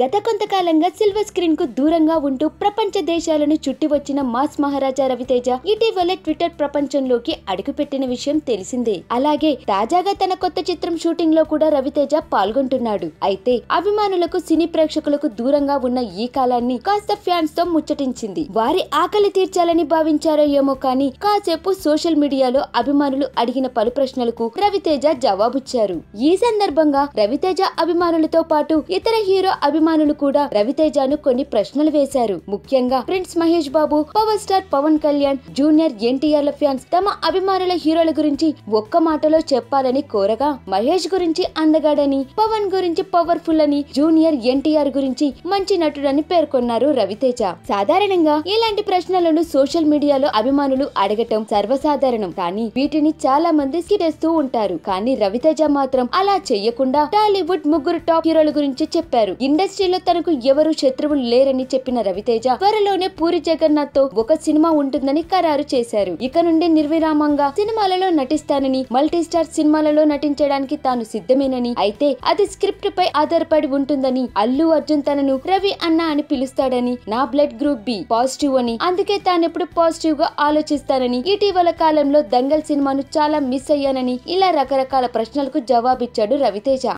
గత కొంతకాలంగా silver screen కు దూరంగా ఉంటూ ప్రపంచ దేశాలను చుట్టి వచ్చిన మాస్ మహారాజా రవితేజ ఇటీవలే ట్విట్టర్ ప్రపంచంలోకి అడుగుపెట్టిన విషయం తెలిసిందే అలాగే తాజాగా తన కొత్త చిత్రం షూటింగ్ లో కూడా రవితేజ పాల్గొంటున్నాడు అయితే అభిమానులకు సినీ ప్రేక్షకులకు దూరంగా ఉన్న ఈ కాలాన్ని కాస్త ఫ్యాన్స్ తో ముచ్చటించింది వారి ఆకలి తీర్చాలని భావించారో ఏమో కానీ కాసేపు సోషల్ మీడియాలో అభిమానులు అడిగిన పలు ప్రశ్నలకు రవితేజ జవాబిచ్చారు ఈ సందర్భంగా రవితేజ అభిమానులతో పాటు ఇతర హీరో అభి అభిమానులు కూడా రవితేజను కొన్ని ప్రశ్నలు వేశారు ముఖ్యంగా prince Mahesh Babu power star Pawan Kalyan junior NTR ల ఫ్యాన్స్ తమ అభిమానుల హీరోల గురించి ఒక్క మాటలో చెప్పాలని కోరగా మహేష్ గురించి అందగాడని పవన్ గురించి పవర్ఫుల్ అని జూనియర్ ఎన్టీఆర్ గురించి మంచి నటుడని పేర్కొన్నారు రవితేజ సాధారణంగా ఇలాంటి ప్రశ్నలను సోషల్ మీడియాలో అభిమానులు అడగటం సర్వసాధారణం కానీ వీటిని చాలా మంది చేస్తూ ఉంటారు కానీ రవితేజ మాత్రం అలా చెయ్యకుండా టాలీవుడ్ ముగ్గురు టాప్ హీరోల గురించి చెప్పారు ఇండస్ట్రీ ఇండస్ట్రీలో తనకు ఎవరు శత్రువులు లేరని చెప్పిన రవితేజ త్వరలోనే పూరి జగన్నాథ్ తో ఒక సినిమా ఉంటుందని ఖరారు చేశారు ఇక నుండి నిర్విరామంగా సినిమాలలో నటిస్తానని మల్టీ స్టార్ సినిమాలలో నటించడానికి తాను సిద్ధమేనని అయితే అది స్క్రిప్ట్ పై ఆధారపడి ఉంటుందని అల్లు అర్జున్ తనను రవి అన్న అని పిలుస్తాడని నా బ్లడ్ గ్రూప్ బి పాజిటివ్ అని అందుకే తానెప్పుడు పాజిటివ్ గా ఆలోచిస్తానని ఇటీవల కాలంలో దంగల్ సినిమాను చాలా మిస్ అయ్యానని ఇలా రకరకాల ప్రశ్నలకు జవాబిచ్చాడు రవితేజ